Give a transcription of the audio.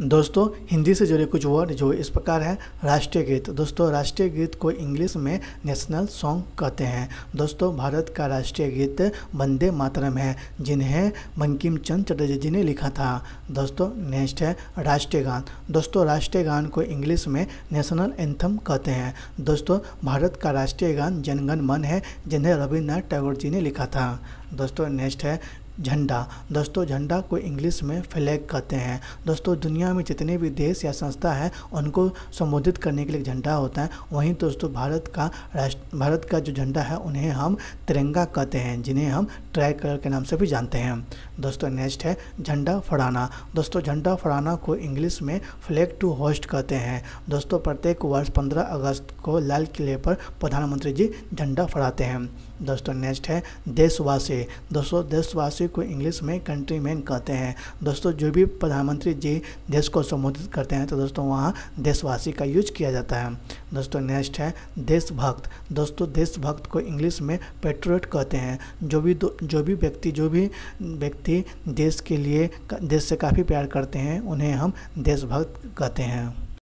दोस्तों हिंदी से जुड़े कुछ वर्ड जो इस प्रकार है राष्ट्रीय गीत दोस्तों राष्ट्रीय गीत को इंग्लिश में नेशनल सॉन्ग कहते हैं दोस्तों भारत का राष्ट्रीय गीत वंदे मातरम है जिन्हें बंकिम चंद चटर्जी जी ने लिखा था दोस्तों नेक्स्ट है राष्ट्रीय गान दोस्तों राष्ट्रीय गान को इंग्लिश में नेशनल एंथम कहते हैं दोस्तों भारत का राष्ट्रीय गान जनगण मन है जिन्हें रविन्द्रनाथ टैगोर जी ने लिखा था दोस्तों नेक्स्ट है झंडा दोस्तों झंडा को इंग्लिश में फ्लैग कहते हैं दोस्तों दुनिया में जितने भी देश या संस्था है उनको संबोधित करने के लिए झंडा होता है वहीं दोस्तों भारत का राष्ट्र भारत का जो झंडा है उन्हें हम तिरंगा कहते हैं जिन्हें हम ट्राई कलर के नाम से भी जानते हैं दोस्तों नेक्स्ट है झंडा फड़ाना दोस्तों झंडा फड़ाना को इंग्लिश में फ्लैग टू होस्ट कहते हैं दोस्तों प्रत्येक वर्ष पंद्रह अगस्त को लाल किले पर प्रधानमंत्री जी झंडा फड़ाते हैं दोस्तों नेक्स्ट है देशवासी दोस्तों देशवासी को इंग्लिश में कंट्री मैन कहते हैं दोस्तों जो भी प्रधानमंत्री जी देश को संबोधित करते हैं तो दोस्तों वहाँ देशवासी का यूज किया जाता है दोस्तों नेक्स्ट है देशभक्त दोस्तों देशभक्त को इंग्लिश में पेट्रोट कहते हैं जो भी जो भी व्यक्ति जो भी व्यक्ति देश के लिए देश से काफ़ी प्यार करते हैं उन्हें हम देशभक्त कहते हैं